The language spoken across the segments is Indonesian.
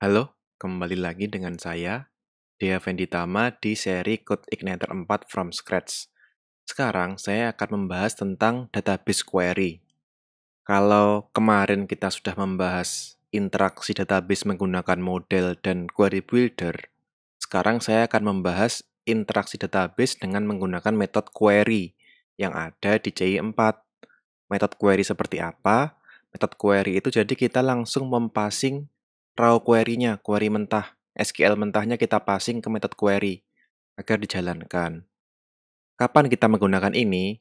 Halo, kembali lagi dengan saya, Dea Venditama di seri Code Igniter 4 from Scratch. Sekarang saya akan membahas tentang database query. Kalau kemarin kita sudah membahas interaksi database menggunakan model dan query builder, sekarang saya akan membahas interaksi database dengan menggunakan metode query yang ada di CI4. Metode query seperti apa? Metode query itu jadi kita langsung mempassing raw query-nya, query mentah, SQL mentahnya kita passing ke method query agar dijalankan. Kapan kita menggunakan ini?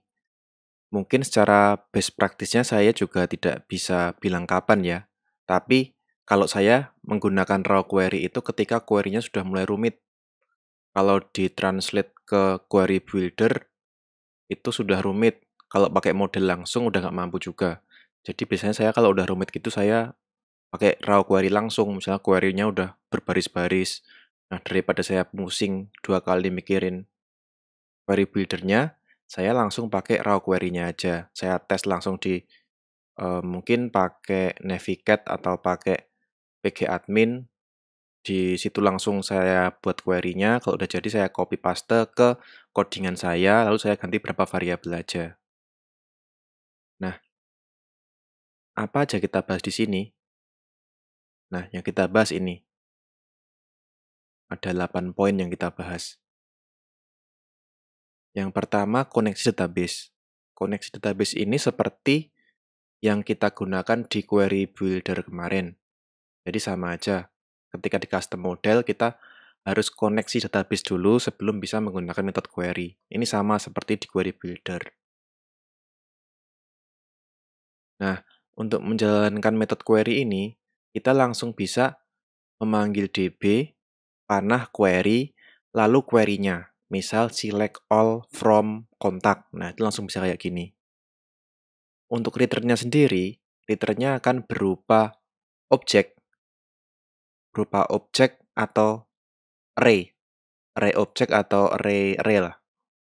Mungkin secara best practice-nya saya juga tidak bisa bilang kapan ya. Tapi kalau saya menggunakan raw query itu ketika query-nya sudah mulai rumit. Kalau ditranslate ke query builder itu sudah rumit. Kalau pakai model langsung udah nggak mampu juga. Jadi biasanya saya kalau udah rumit gitu saya pakai raw query langsung, misalnya query-nya udah berbaris-baris. Nah, daripada saya pusing dua kali mikirin query buildernya saya langsung pakai raw query-nya aja. Saya tes langsung di uh, mungkin pakai navigate atau pakai PG admin. Di situ langsung saya buat query-nya. Kalau udah jadi saya copy paste ke codingan saya, lalu saya ganti berapa variabel aja. Nah, apa aja kita bahas di sini? Nah, yang kita bahas ini. Ada 8 poin yang kita bahas. Yang pertama, koneksi database. Koneksi database ini seperti yang kita gunakan di query builder kemarin. Jadi sama aja. Ketika di custom model, kita harus koneksi database dulu sebelum bisa menggunakan metode query. Ini sama seperti di query builder. Nah, untuk menjalankan metode query ini, kita langsung bisa memanggil DB, panah query, lalu query-nya. Misal select all from kontak. Nah, itu langsung bisa kayak gini. Untuk return sendiri, return akan berupa objek. Berupa objek atau array. Array objek atau array array lah.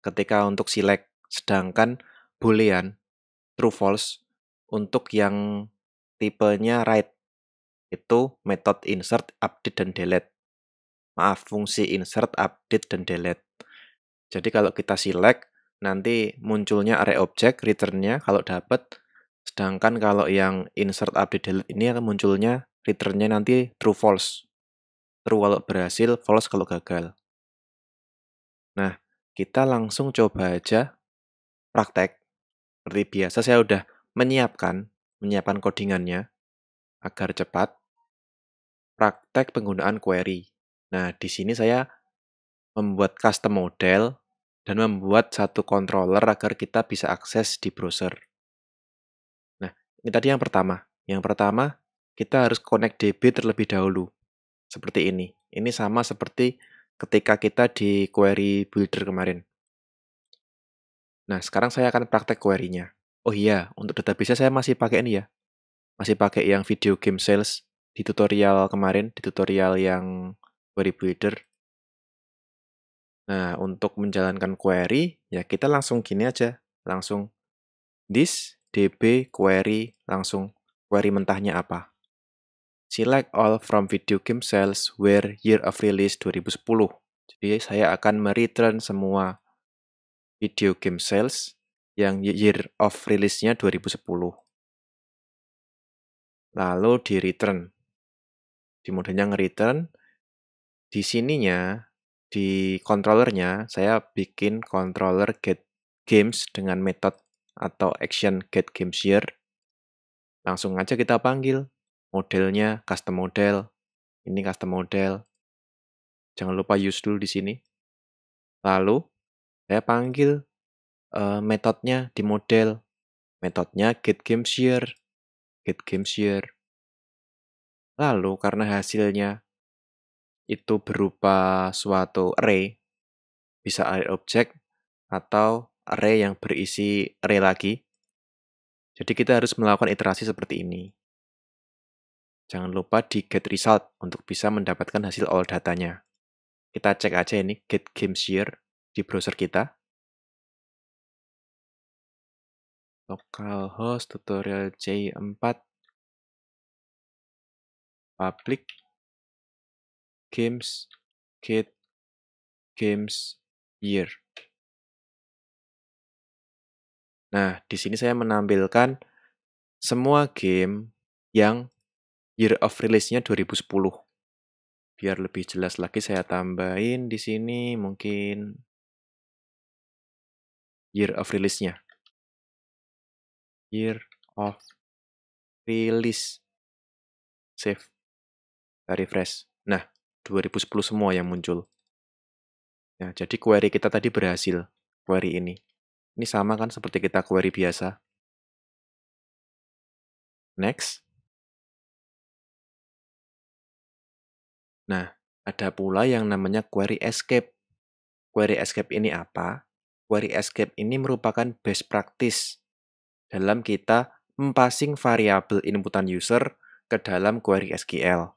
Ketika untuk select. Sedangkan boolean, true false, untuk yang tipenya right itu metode insert, update, dan delete. Maaf, fungsi insert, update, dan delete. Jadi kalau kita select, nanti munculnya array objek returnnya kalau dapat. Sedangkan kalau yang insert, update, delete ini akan munculnya returnnya nanti true false. True kalau berhasil, false kalau gagal. Nah, kita langsung coba aja praktek. Seperti biasa saya udah menyiapkan, menyiapkan codingannya agar cepat praktek penggunaan query. Nah, di sini saya membuat custom model dan membuat satu controller agar kita bisa akses di browser. Nah, ini tadi yang pertama. Yang pertama, kita harus connect DB terlebih dahulu. Seperti ini. Ini sama seperti ketika kita di query builder kemarin. Nah, sekarang saya akan praktek query-nya. Oh iya, untuk database saya masih pakai ini ya. Masih pakai yang video game sales di tutorial kemarin, di tutorial yang query builder. Nah, untuk menjalankan query, ya kita langsung gini aja, langsung this db query langsung query mentahnya apa. Select all from video game sales where year of release 2010. Jadi saya akan mereturn semua video game sales yang year of release-nya 2010. Lalu di return di modelnya nge-return, di sininya, di controllernya, saya bikin controller get games dengan method atau action get games here. Langsung aja kita panggil modelnya custom model, ini custom model. Jangan lupa use dulu di sini. Lalu saya panggil uh, eh, metodenya di model. Metodenya get games here, get games here. Lalu karena hasilnya itu berupa suatu array, bisa array objek atau array yang berisi array lagi. Jadi kita harus melakukan iterasi seperti ini. Jangan lupa di get result untuk bisa mendapatkan hasil all datanya. Kita cek aja ini get game share di browser kita. localhost tutorial J4 public games kit games year. Nah, di sini saya menampilkan semua game yang year of release-nya 2010. Biar lebih jelas lagi saya tambahin di sini mungkin year of release-nya. Year of release. Save refresh. Nah, 2010 semua yang muncul. Ya, jadi query kita tadi berhasil, query ini. Ini sama kan seperti kita query biasa. Next. Nah, ada pula yang namanya query escape. Query escape ini apa? Query escape ini merupakan best practice dalam kita mempassing variabel inputan user ke dalam query SQL.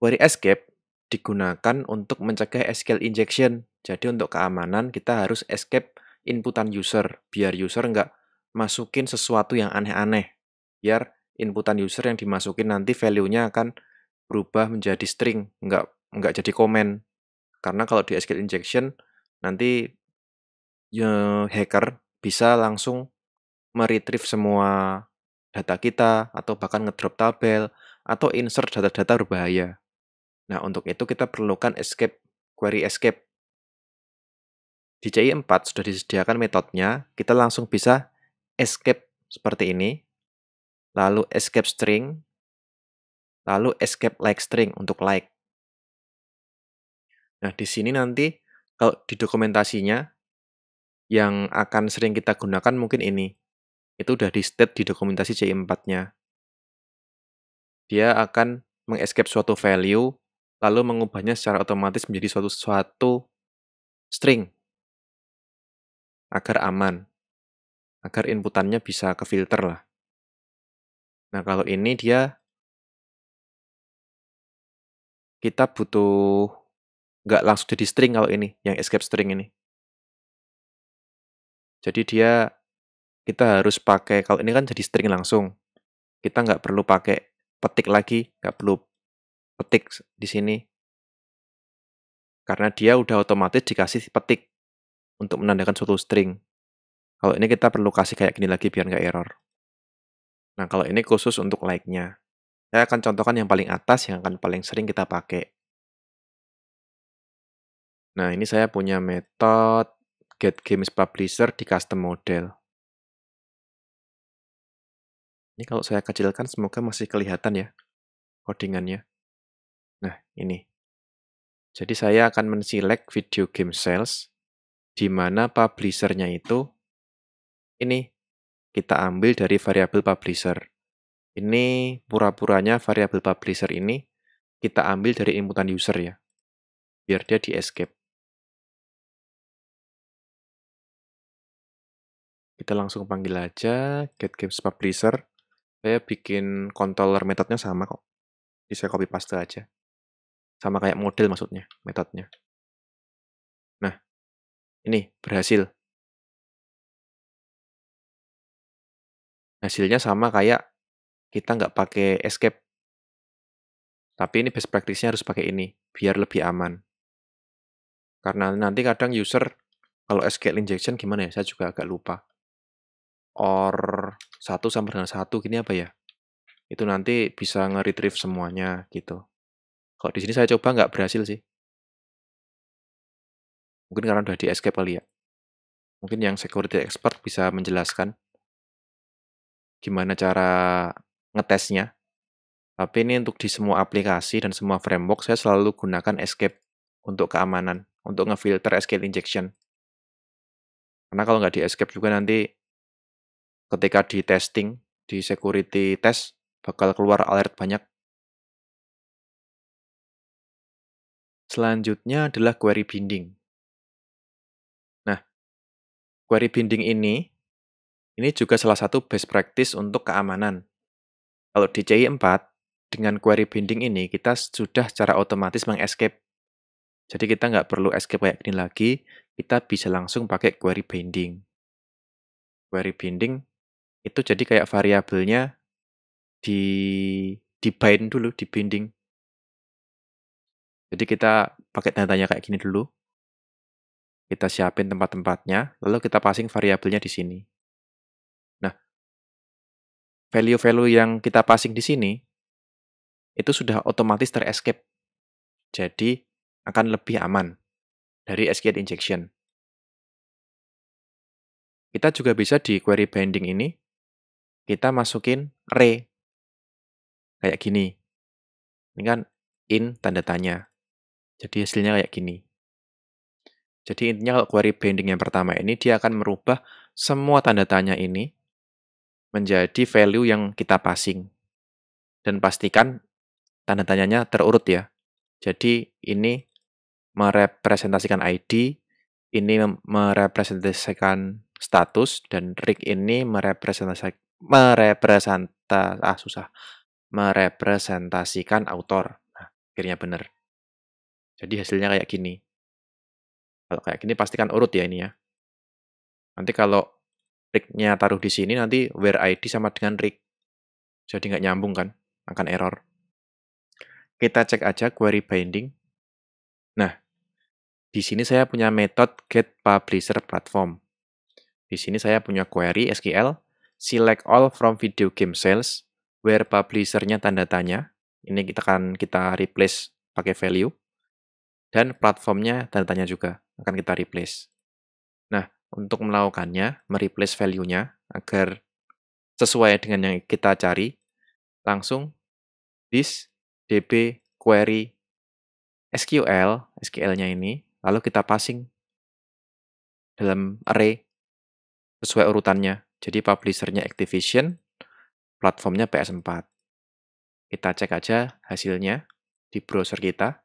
Query escape digunakan untuk mencegah SQL injection. Jadi untuk keamanan kita harus escape inputan user biar user nggak masukin sesuatu yang aneh-aneh. Biar inputan user yang dimasukin nanti value-nya akan berubah menjadi string, nggak nggak jadi komen. Karena kalau di SQL injection nanti ya, hacker bisa langsung meretrieve semua data kita atau bahkan ngedrop tabel atau insert data-data berbahaya. Nah, untuk itu kita perlukan escape, query escape. Di CI4 sudah disediakan metodenya, kita langsung bisa escape seperti ini, lalu escape string, lalu escape like string untuk like. Nah, di sini nanti kalau di dokumentasinya yang akan sering kita gunakan mungkin ini. Itu sudah di state di dokumentasi CI 4 nya Dia akan mengescape suatu value lalu mengubahnya secara otomatis menjadi suatu suatu string agar aman, agar inputannya bisa ke filter lah. Nah kalau ini dia kita butuh nggak langsung jadi string kalau ini, yang escape string ini. Jadi dia kita harus pakai kalau ini kan jadi string langsung. Kita nggak perlu pakai petik lagi, nggak perlu petik di sini. Karena dia udah otomatis dikasih petik untuk menandakan suatu string. Kalau ini kita perlu kasih kayak gini lagi biar nggak error. Nah, kalau ini khusus untuk like-nya. Saya akan contohkan yang paling atas, yang akan paling sering kita pakai. Nah, ini saya punya metode get games publisher di custom model. Ini kalau saya kecilkan semoga masih kelihatan ya codingannya. Nah, ini. Jadi saya akan men-select video game sales di mana publisher-nya itu ini kita ambil dari variabel publisher. Ini pura-puranya variabel publisher ini kita ambil dari inputan user ya. Biar dia di escape. Kita langsung panggil aja get games publisher. Saya bikin controller metodenya sama kok. bisa copy paste aja. Sama kayak model maksudnya, metodenya. Nah, ini berhasil. Hasilnya sama kayak kita nggak pakai escape. Tapi ini best practice-nya harus pakai ini, biar lebih aman. Karena nanti kadang user, kalau escape injection gimana ya, saya juga agak lupa. Or satu sampai dengan satu, gini apa ya? Itu nanti bisa nge-retrieve semuanya gitu. Kalau di sini saya coba nggak berhasil sih. Mungkin karena udah di escape kali ya. Mungkin yang security expert bisa menjelaskan gimana cara ngetesnya. Tapi ini untuk di semua aplikasi dan semua framework saya selalu gunakan escape untuk keamanan, untuk ngefilter escape injection. Karena kalau nggak di escape juga nanti ketika di testing, di security test bakal keluar alert banyak Selanjutnya adalah query binding. Nah, query binding ini, ini juga salah satu best practice untuk keamanan. Kalau di CI4, dengan query binding ini, kita sudah secara otomatis mengescape. Jadi kita nggak perlu escape kayak gini lagi, kita bisa langsung pakai query binding. Query binding itu jadi kayak variabelnya di bind dulu, di binding jadi kita pakai tanda tanya kayak gini dulu. Kita siapin tempat-tempatnya, lalu kita passing variabelnya di sini. Nah, value-value yang kita passing di sini itu sudah otomatis terescape. Jadi akan lebih aman dari SQL injection. Kita juga bisa di query binding ini kita masukin re kayak gini. Ini kan in tanda tanya. Jadi hasilnya kayak gini. Jadi intinya kalau query binding yang pertama ini, dia akan merubah semua tanda tanya ini menjadi value yang kita passing. Dan pastikan tanda tanyanya terurut ya. Jadi ini merepresentasikan ID, ini merepresentasikan status, dan rig ini merepresentasikan merepresenta ah susah merepresentasikan autor. Nah, akhirnya benar. Jadi hasilnya kayak gini. Kalau kayak gini pastikan urut ya ini ya. Nanti kalau rignya taruh di sini nanti where ID sama dengan rig. Jadi nggak nyambung kan, akan error. Kita cek aja query binding. Nah, di sini saya punya method get publisher platform. Di sini saya punya query SQL select all from video game sales where publishernya tanda tanya. Ini kita akan kita replace pakai value dan platformnya tanda tanya juga akan kita replace. Nah, untuk melakukannya, mereplace value-nya agar sesuai dengan yang kita cari, langsung this db query SQL, SQL-nya ini, lalu kita passing dalam array sesuai urutannya. Jadi publisher-nya Activision, platform-nya PS4. Kita cek aja hasilnya di browser kita.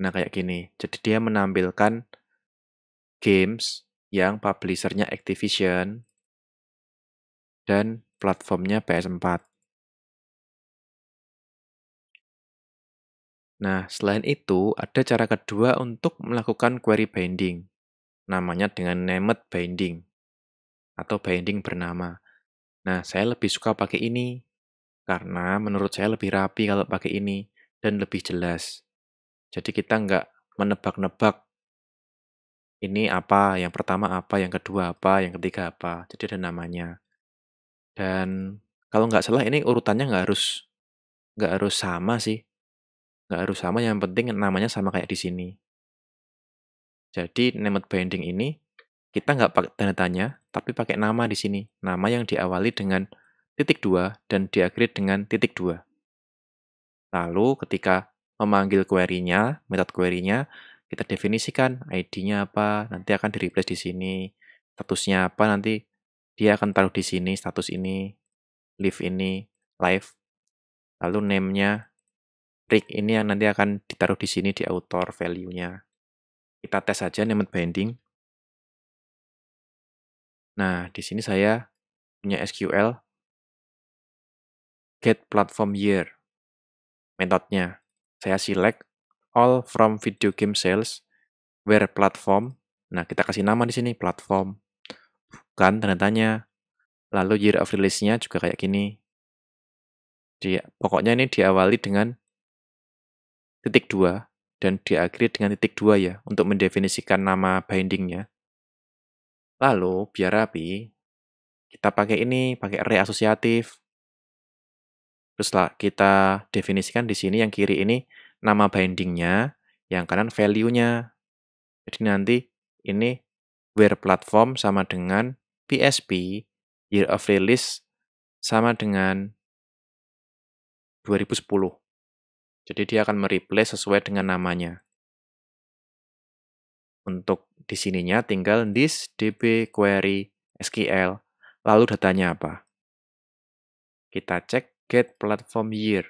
Nah, kayak gini. Jadi dia menampilkan games yang publishernya Activision dan platformnya PS4. Nah, selain itu, ada cara kedua untuk melakukan query binding. Namanya dengan named binding atau binding bernama. Nah, saya lebih suka pakai ini karena menurut saya lebih rapi kalau pakai ini dan lebih jelas. Jadi kita nggak menebak-nebak ini apa, yang pertama apa, yang kedua apa, yang ketiga apa. Jadi ada namanya. Dan kalau nggak salah ini urutannya nggak harus nggak harus sama sih. Nggak harus sama, yang penting namanya sama kayak di sini. Jadi named binding ini kita nggak pakai tanda tanya, tapi pakai nama di sini. Nama yang diawali dengan titik dua dan diakhiri dengan titik dua. Lalu ketika memanggil query-nya, method query-nya, kita definisikan ID-nya apa, nanti akan di-replace di sini, statusnya apa, nanti dia akan taruh di sini, status ini, live ini, live, lalu name-nya, rig ini yang nanti akan ditaruh di sini di author value-nya. Kita tes saja name binding. Nah, di sini saya punya SQL get platform year metodenya saya select all from video game sales where platform. Nah, kita kasih nama di sini platform. Bukan tanda tanya. Lalu year of release-nya juga kayak gini. pokoknya ini diawali dengan titik dua dan diakhiri dengan titik dua ya untuk mendefinisikan nama bindingnya. Lalu biar rapi, kita pakai ini, pakai array asosiatif. Terus kita definisikan di sini yang kiri ini nama bindingnya, yang kanan value-nya. Jadi nanti ini where platform sama dengan PSP, year of release sama dengan 2010. Jadi dia akan mereplace sesuai dengan namanya. Untuk di sininya tinggal this db query SQL, lalu datanya apa? Kita cek Get Platform Year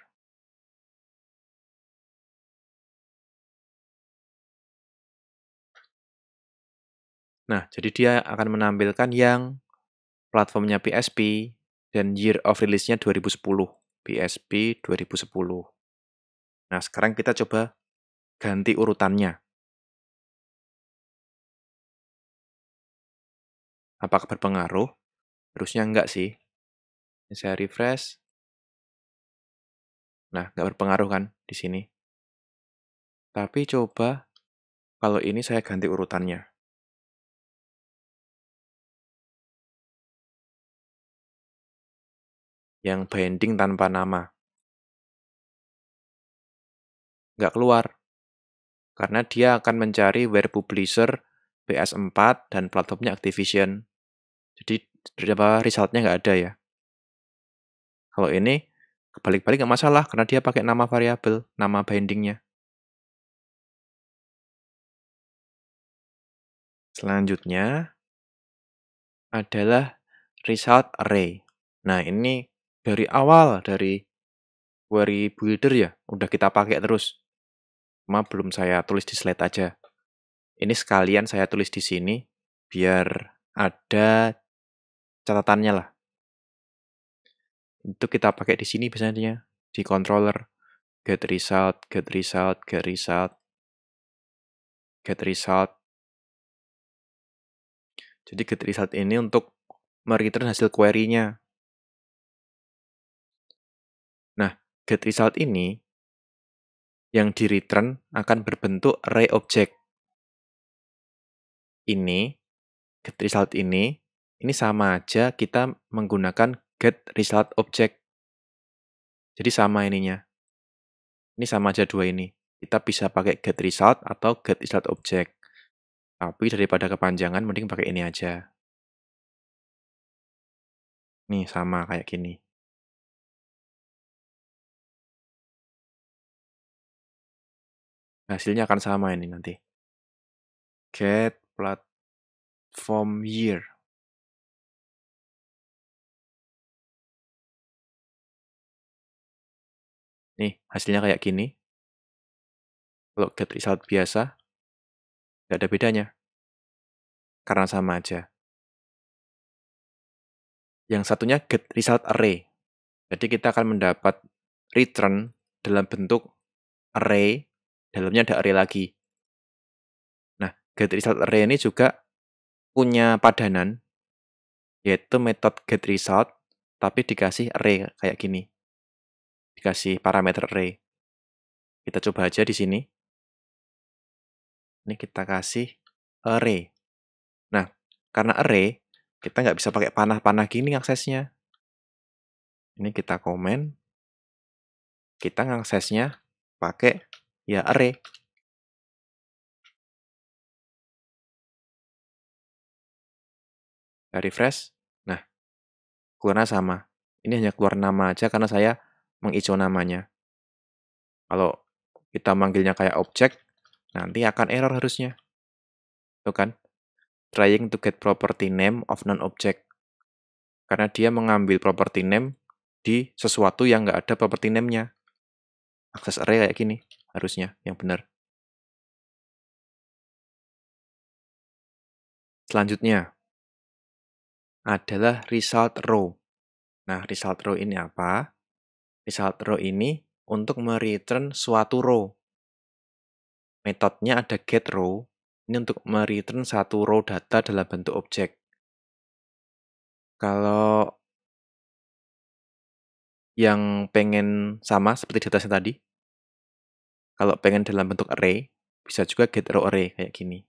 Nah, jadi dia akan menampilkan yang platformnya PSP dan year of release-nya 2010, PSP 2010. Nah, sekarang kita coba ganti urutannya. Apakah berpengaruh? Harusnya enggak sih. Saya refresh. Nah, nggak berpengaruh kan di sini. Tapi coba kalau ini saya ganti urutannya. Yang binding tanpa nama. Nggak keluar. Karena dia akan mencari where publisher PS4 dan platformnya Activision. Jadi resultnya nggak ada ya. Kalau ini Kebalik-balik nggak masalah, karena dia pakai nama variabel, nama bindingnya. Selanjutnya adalah result array. Nah, ini dari awal dari query builder ya, udah kita pakai terus. Cuma belum saya tulis di slide aja. Ini sekalian saya tulis di sini biar ada catatannya lah. Itu kita pakai di sini biasanya di controller get result, get result, get result, get result. Jadi get result ini untuk mereturn hasil query-nya. Nah, get result ini yang di return akan berbentuk array object. Ini get result ini ini sama aja kita menggunakan get result object. Jadi sama ininya. Ini sama aja dua ini. Kita bisa pakai get result atau get result object. Tapi daripada kepanjangan, mending pakai ini aja. Nih, sama kayak gini. Hasilnya akan sama ini nanti. Get platform year. Nih, hasilnya kayak gini. Kalau get result biasa, nggak ada bedanya. Karena sama aja. Yang satunya get result array. Jadi kita akan mendapat return dalam bentuk array, dalamnya ada array lagi. Nah, get result array ini juga punya padanan, yaitu metode get result, tapi dikasih array kayak gini dikasih parameter array. Kita coba aja di sini. Ini kita kasih array. Nah, karena array, kita nggak bisa pakai panah-panah gini aksesnya. Ini kita komen. Kita ngaksesnya pakai ya array. Kita refresh. Nah, keluarnya sama. Ini hanya keluar nama aja karena saya mengicau namanya. Kalau kita manggilnya kayak objek, nanti akan error harusnya. Tuh kan? Trying to get property name of non-object. Karena dia mengambil property name di sesuatu yang nggak ada property name-nya. Akses array kayak gini, harusnya, yang benar. Selanjutnya adalah result row. Nah, result row ini apa? misal row ini untuk mereturn suatu row. Metodenya ada get row, ini untuk mereturn satu row data dalam bentuk objek. Kalau yang pengen sama seperti data saya tadi, kalau pengen dalam bentuk array, bisa juga get row array kayak gini.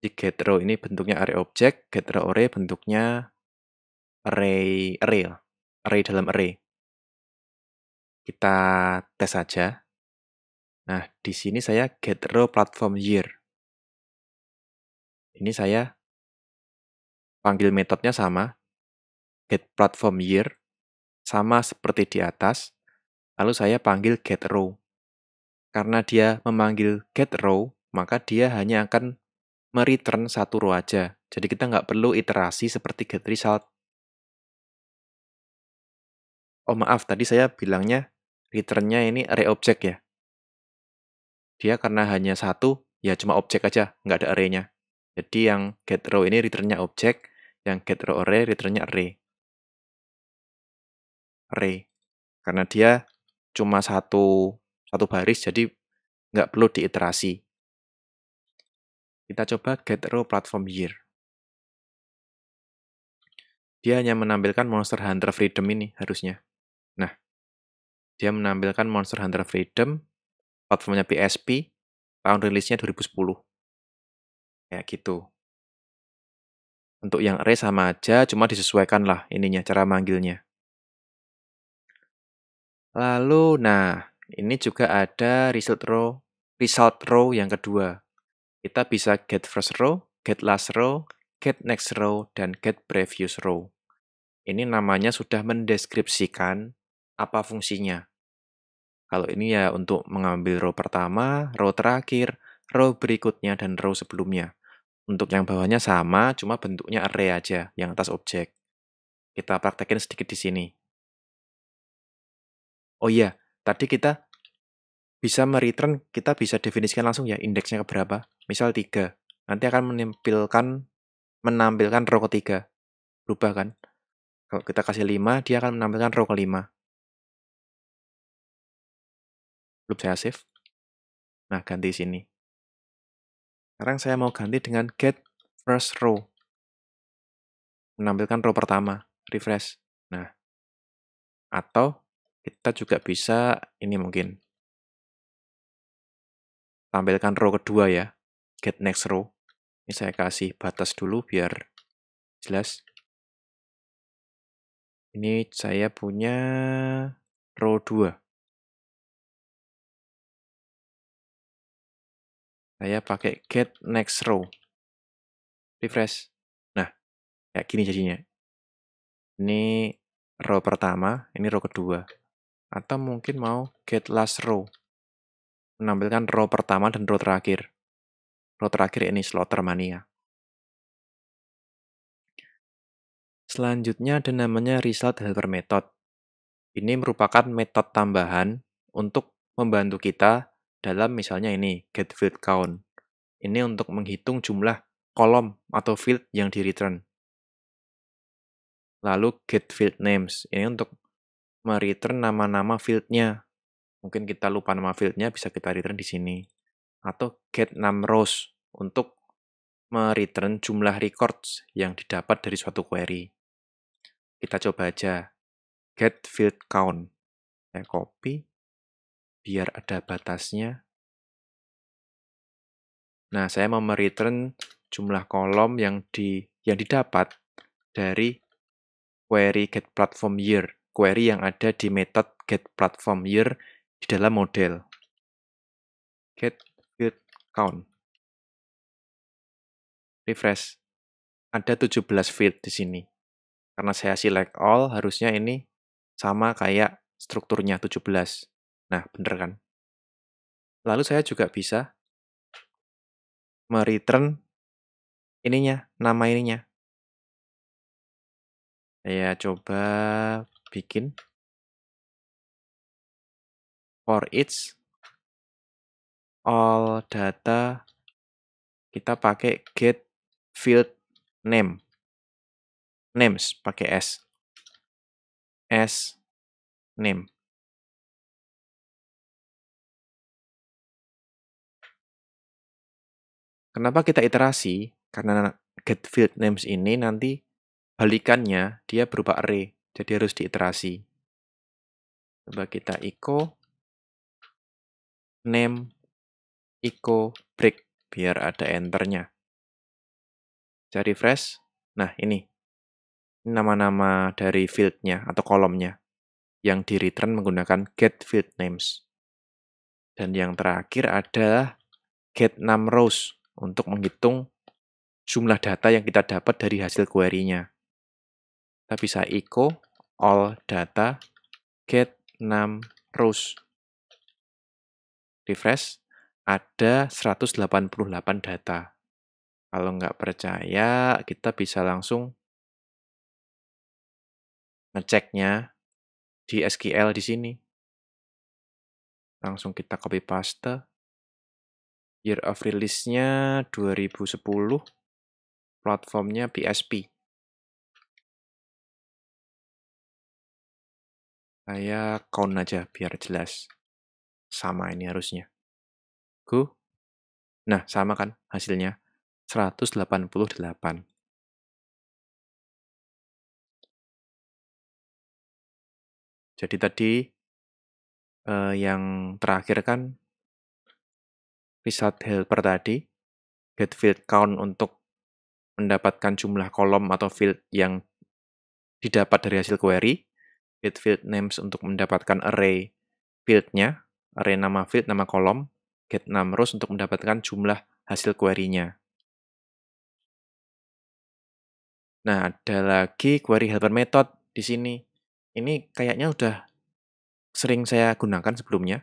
di get row ini bentuknya array objek, get row array bentuknya array array array dalam array. Kita tes saja. Nah, di sini saya get row platform year. Ini saya panggil metodenya sama, get platform year, sama seperti di atas, lalu saya panggil get row. Karena dia memanggil get row, maka dia hanya akan mereturn satu row aja. Jadi kita nggak perlu iterasi seperti get result Oh maaf, tadi saya bilangnya returnnya ini array object ya. Dia karena hanya satu, ya cuma objek aja, nggak ada arraynya. Jadi yang get row ini returnnya objek, yang get row array returnnya array. Array. Karena dia cuma satu satu baris, jadi nggak perlu diiterasi. Kita coba get row platform year. Dia hanya menampilkan Monster Hunter Freedom ini harusnya. Dia menampilkan Monster Hunter Freedom, platformnya PSP, tahun rilisnya 2010. Kayak gitu. Untuk yang Ray sama aja, cuma disesuaikan lah ininya, cara manggilnya. Lalu, nah, ini juga ada result row, result row yang kedua. Kita bisa get first row, get last row, get next row, dan get previous row. Ini namanya sudah mendeskripsikan apa fungsinya. Kalau ini ya untuk mengambil row pertama, row terakhir, row berikutnya, dan row sebelumnya. Untuk yang bawahnya sama, cuma bentuknya array aja, yang atas objek. Kita praktekin sedikit di sini. Oh iya, tadi kita bisa mereturn, kita bisa definisikan langsung ya indeksnya keberapa. Misal 3. Nanti akan menampilkan menampilkan row ketiga. Berubah kan? Kalau kita kasih 5, dia akan menampilkan row kelima. belum saya save. Nah, ganti sini. Sekarang saya mau ganti dengan get first row. Menampilkan row pertama. Refresh. Nah, atau kita juga bisa ini mungkin. Tampilkan row kedua ya. Get next row. Ini saya kasih batas dulu biar jelas. Ini saya punya row 2. saya pakai get next row. Refresh. Nah, kayak gini jadinya. Ini row pertama, ini row kedua. Atau mungkin mau get last row. Menampilkan row pertama dan row terakhir. Row terakhir ini slaughter mania. Selanjutnya ada namanya result helper method. Ini merupakan metode tambahan untuk membantu kita dalam misalnya ini get field count. Ini untuk menghitung jumlah kolom atau field yang di return. Lalu get field names. Ini untuk mereturn nama-nama fieldnya. Mungkin kita lupa nama fieldnya bisa kita return di sini. Atau get num rows untuk mereturn jumlah records yang didapat dari suatu query. Kita coba aja get field count. Saya copy, biar ada batasnya. Nah, saya mau mereturn jumlah kolom yang di yang didapat dari query get platform year, query yang ada di metode get platform year di dalam model. Get field count. Refresh. Ada 17 field di sini. Karena saya select all, harusnya ini sama kayak strukturnya 17. Nah, bener kan? Lalu saya juga bisa mereturn ininya, nama ininya. Saya coba bikin for each all data kita pakai get field name names pakai s s name Kenapa kita iterasi? Karena get field names ini nanti balikannya dia berupa array, jadi harus diiterasi. Coba kita echo name echo break biar ada enternya. Saya refresh. Nah, ini. nama-nama dari fieldnya atau kolomnya yang di return menggunakan get field names. Dan yang terakhir adalah get num rows untuk menghitung jumlah data yang kita dapat dari hasil query-nya. Kita bisa echo all data get 6 rows. Refresh, ada 188 data. Kalau nggak percaya, kita bisa langsung ngeceknya di SQL di sini. Langsung kita copy paste. Year of release-nya release-nya 2010. Platformnya PSP. Saya count aja biar jelas. Sama ini harusnya. Go. Nah, sama kan hasilnya. 188. Jadi tadi eh, yang terakhir kan Richard Helper tadi, get field count untuk mendapatkan jumlah kolom atau field yang didapat dari hasil query, get field names untuk mendapatkan array fieldnya, array nama field, nama kolom, get numbers untuk mendapatkan jumlah hasil query-nya. Nah, ada lagi query helper method di sini. Ini kayaknya udah sering saya gunakan sebelumnya.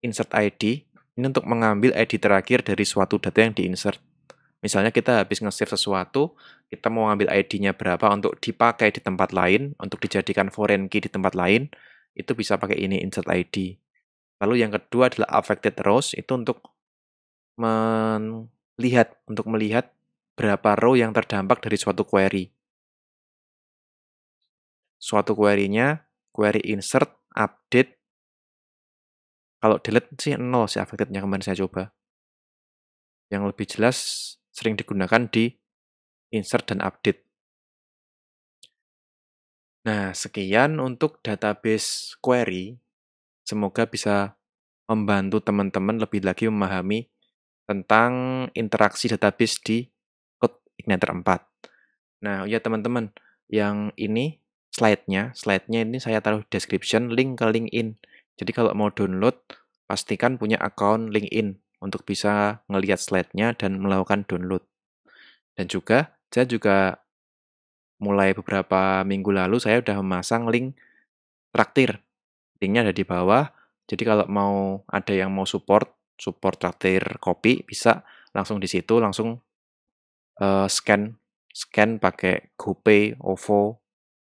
Insert ID, ini untuk mengambil ID terakhir dari suatu data yang diinsert. Misalnya kita habis nge-save sesuatu, kita mau ambil ID-nya berapa untuk dipakai di tempat lain, untuk dijadikan foreign key di tempat lain, itu bisa pakai ini insert ID. Lalu yang kedua adalah affected rows, itu untuk melihat untuk melihat berapa row yang terdampak dari suatu query. Suatu query-nya, query insert, update, kalau delete sih nol sih affectednya kemarin saya coba. Yang lebih jelas sering digunakan di insert dan update. Nah, sekian untuk database query. Semoga bisa membantu teman-teman lebih lagi memahami tentang interaksi database di Code Igniter 4. Nah, ya teman-teman, yang ini slide-nya, slide-nya ini saya taruh description, link ke link in. Jadi kalau mau download, pastikan punya akun LinkedIn untuk bisa ngelihat slide-nya dan melakukan download. Dan juga, saya juga mulai beberapa minggu lalu saya sudah memasang link traktir. Linknya ada di bawah, jadi kalau mau ada yang mau support, support traktir kopi, bisa langsung di situ, langsung uh, scan scan pakai GoPay, OVO,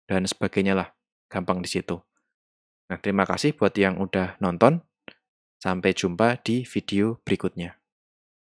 dan sebagainya lah. Gampang di situ. Nah, terima kasih buat yang udah nonton. Sampai jumpa di video berikutnya.